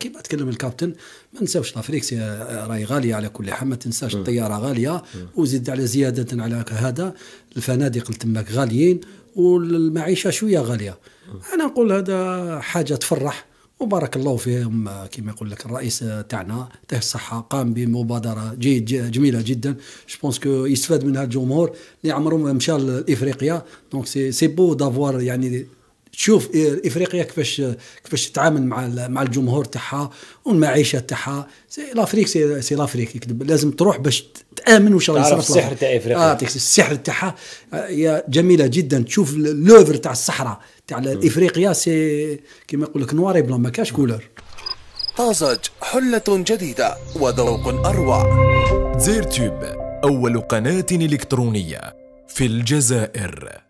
كيما تكلم الكابتن ما نساوش لافريكس راهي غاليه على كل حال ما تنساش الطياره غاليه وزيد على زياده على هذا الفنادق تماك غاليين والمعيشه شويه غاليه انا نقول هذا حاجه تفرح وبارك الله فيهم كما يقول لك الرئيس تاعنا تاه الصحه قام بمبادره جيد جميله جدا جو كو يستفاد منها الجمهور اللي عمرهم مشى لافريقيا دونك سي بو دافوار يعني تشوف افريقيا كيفاش كيفاش تتعامل مع مع الجمهور تاعها والمعيشه تاعها سي لافريك سي, سي لافريك لازم تروح باش تامن واش راه تعرف السحر تاع افريقيا آه السحر تاعها هي آه، جميله جدا تشوف لوفر تاع الصحراء تاع افريقيا سي كيما يقول لك نواري بلون ما كاش كولر طازج حله جديده وذوق اروع زير تيوب اول قناه الكترونيه في الجزائر